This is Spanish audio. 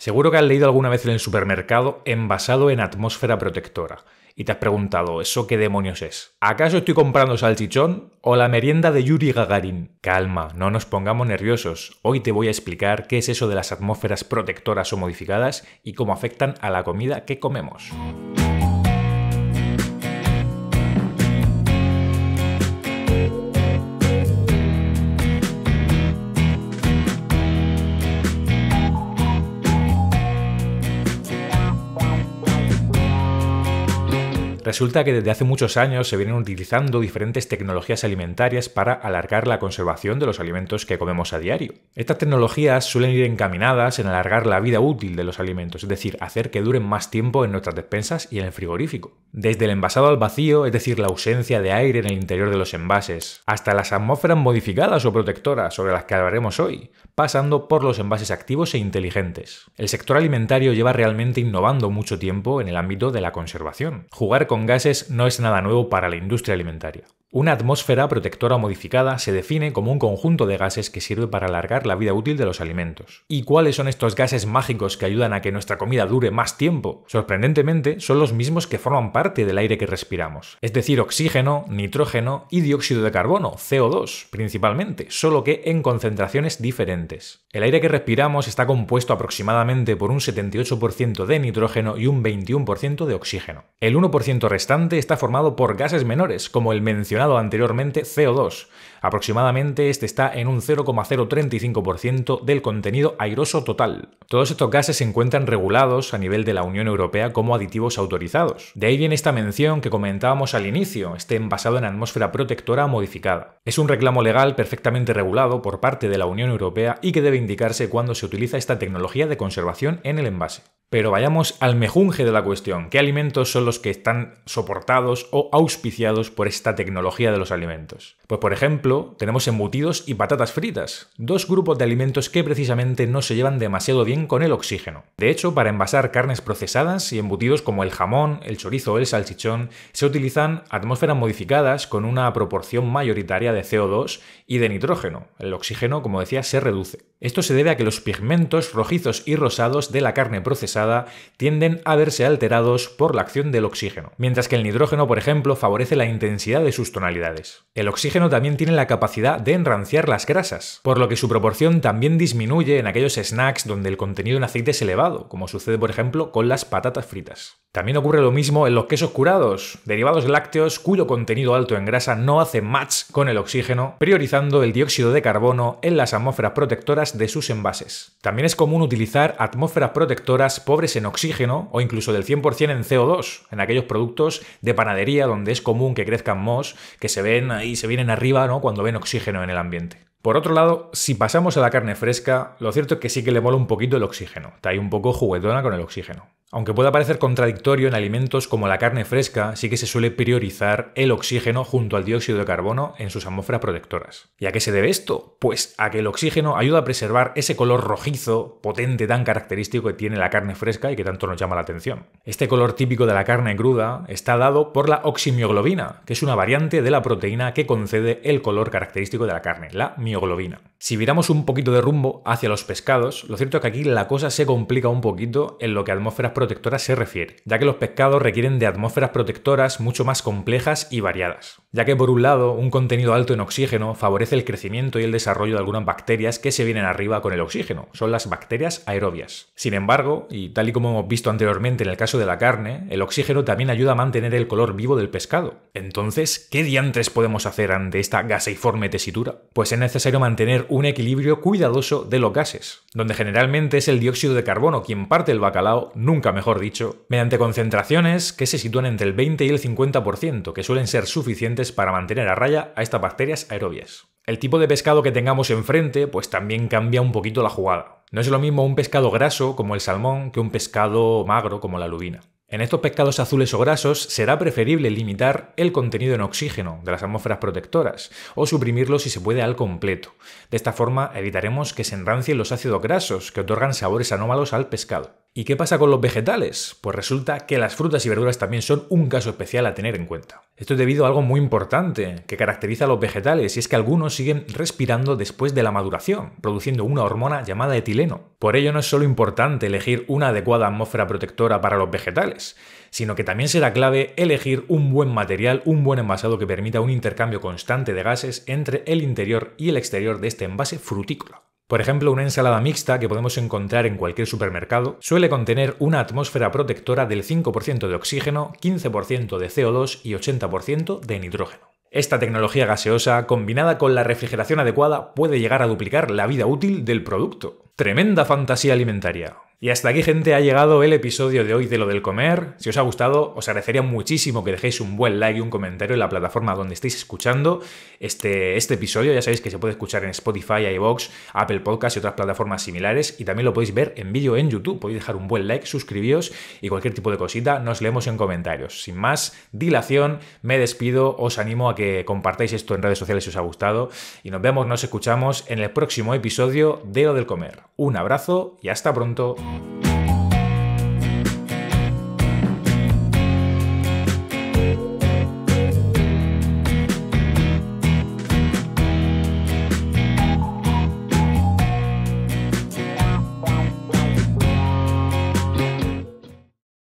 Seguro que has leído alguna vez en el supermercado envasado en atmósfera protectora y te has preguntado, ¿eso qué demonios es? ¿Acaso estoy comprando salchichón o la merienda de Yuri Gagarin? Calma, no nos pongamos nerviosos. Hoy te voy a explicar qué es eso de las atmósferas protectoras o modificadas y cómo afectan a la comida que comemos. Resulta que desde hace muchos años se vienen utilizando diferentes tecnologías alimentarias para alargar la conservación de los alimentos que comemos a diario. Estas tecnologías suelen ir encaminadas en alargar la vida útil de los alimentos, es decir, hacer que duren más tiempo en nuestras despensas y en el frigorífico. Desde el envasado al vacío, es decir, la ausencia de aire en el interior de los envases, hasta las atmósferas modificadas o protectoras sobre las que hablaremos hoy, pasando por los envases activos e inteligentes. El sector alimentario lleva realmente innovando mucho tiempo en el ámbito de la conservación. Jugar con gases no es nada nuevo para la industria alimentaria. Una atmósfera protectora modificada se define como un conjunto de gases que sirve para alargar la vida útil de los alimentos. ¿Y cuáles son estos gases mágicos que ayudan a que nuestra comida dure más tiempo? Sorprendentemente, son los mismos que forman parte del aire que respiramos, es decir, oxígeno, nitrógeno y dióxido de carbono, CO2 principalmente, solo que en concentraciones diferentes. El aire que respiramos está compuesto aproximadamente por un 78% de nitrógeno y un 21% de oxígeno. El 1% restante está formado por gases menores, como el mencionado anteriormente CO2. Aproximadamente este está en un 0,035% del contenido airoso total. Todos estos gases se encuentran regulados a nivel de la Unión Europea como aditivos autorizados. De ahí viene esta mención que comentábamos al inicio, este envasado en atmósfera protectora modificada. Es un reclamo legal perfectamente regulado por parte de la Unión Europea y que debe indicarse cuando se utiliza esta tecnología de conservación en el envase. Pero vayamos al mejunje de la cuestión. ¿Qué alimentos son los que están soportados o auspiciados por esta tecnología? de los alimentos. Pues por ejemplo, tenemos embutidos y patatas fritas, dos grupos de alimentos que precisamente no se llevan demasiado bien con el oxígeno. De hecho, para envasar carnes procesadas y embutidos como el jamón, el chorizo o el salchichón, se utilizan atmósferas modificadas con una proporción mayoritaria de CO2 y de nitrógeno. El oxígeno, como decía, se reduce. Esto se debe a que los pigmentos rojizos y rosados de la carne procesada tienden a verse alterados por la acción del oxígeno, mientras que el nitrógeno, por ejemplo, favorece la intensidad de sus el oxígeno también tiene la capacidad de enranciar las grasas, por lo que su proporción también disminuye en aquellos snacks donde el contenido en aceite es elevado, como sucede por ejemplo con las patatas fritas. También ocurre lo mismo en los quesos curados, derivados lácteos cuyo contenido alto en grasa no hace match con el oxígeno, priorizando el dióxido de carbono en las atmósferas protectoras de sus envases. También es común utilizar atmósferas protectoras pobres en oxígeno o incluso del 100% en CO2, en aquellos productos de panadería donde es común que crezcan mos, que se ven ahí, se vienen arriba ¿no? cuando ven oxígeno en el ambiente. Por otro lado, si pasamos a la carne fresca, lo cierto es que sí que le mola un poquito el oxígeno. Está ahí un poco juguetona con el oxígeno. Aunque pueda parecer contradictorio, en alimentos como la carne fresca sí que se suele priorizar el oxígeno junto al dióxido de carbono en sus atmósferas protectoras. ¿Y a qué se debe esto? Pues a que el oxígeno ayuda a preservar ese color rojizo potente tan característico que tiene la carne fresca y que tanto nos llama la atención. Este color típico de la carne cruda está dado por la oximioglobina, que es una variante de la proteína que concede el color característico de la carne, la mioglobina. Si viramos un poquito de rumbo hacia los pescados, lo cierto es que aquí la cosa se complica un poquito en lo que a atmósferas protectoras se refiere, ya que los pescados requieren de atmósferas protectoras mucho más complejas y variadas, ya que por un lado un contenido alto en oxígeno favorece el crecimiento y el desarrollo de algunas bacterias que se vienen arriba con el oxígeno, son las bacterias aerobias. Sin embargo, y tal y como hemos visto anteriormente en el caso de la carne, el oxígeno también ayuda a mantener el color vivo del pescado. Entonces, ¿qué diantres podemos hacer ante esta gaseiforme tesitura? Pues es necesario mantener un equilibrio cuidadoso de los gases, donde generalmente es el dióxido de carbono quien parte el bacalao, nunca mejor dicho, mediante concentraciones que se sitúan entre el 20 y el 50%, que suelen ser suficientes para mantener a raya a estas bacterias aerobias. El tipo de pescado que tengamos enfrente pues también cambia un poquito la jugada. No es lo mismo un pescado graso como el salmón que un pescado magro como la lubina. En estos pescados azules o grasos será preferible limitar el contenido en oxígeno de las atmósferas protectoras o suprimirlo si se puede al completo. De esta forma evitaremos que se enrancien los ácidos grasos que otorgan sabores anómalos al pescado. ¿Y qué pasa con los vegetales? Pues resulta que las frutas y verduras también son un caso especial a tener en cuenta. Esto es debido a algo muy importante que caracteriza a los vegetales y es que algunos siguen respirando después de la maduración, produciendo una hormona llamada etileno. Por ello no es solo importante elegir una adecuada atmósfera protectora para los vegetales, sino que también será clave elegir un buen material, un buen envasado que permita un intercambio constante de gases entre el interior y el exterior de este envase frutícola. Por ejemplo, una ensalada mixta que podemos encontrar en cualquier supermercado suele contener una atmósfera protectora del 5% de oxígeno, 15% de CO2 y 80% de nitrógeno. Esta tecnología gaseosa, combinada con la refrigeración adecuada, puede llegar a duplicar la vida útil del producto. Tremenda fantasía alimentaria. Y hasta aquí, gente, ha llegado el episodio de hoy de lo del comer. Si os ha gustado, os agradecería muchísimo que dejéis un buen like y un comentario en la plataforma donde estéis escuchando este, este episodio. Ya sabéis que se puede escuchar en Spotify, iVoox, Apple Podcast y otras plataformas similares. Y también lo podéis ver en vídeo en YouTube. Podéis dejar un buen like, suscribíos y cualquier tipo de cosita nos leemos en comentarios. Sin más dilación, me despido. Os animo a que compartáis esto en redes sociales si os ha gustado. Y nos vemos, nos escuchamos en el próximo episodio de lo del comer. Un abrazo y hasta pronto. life.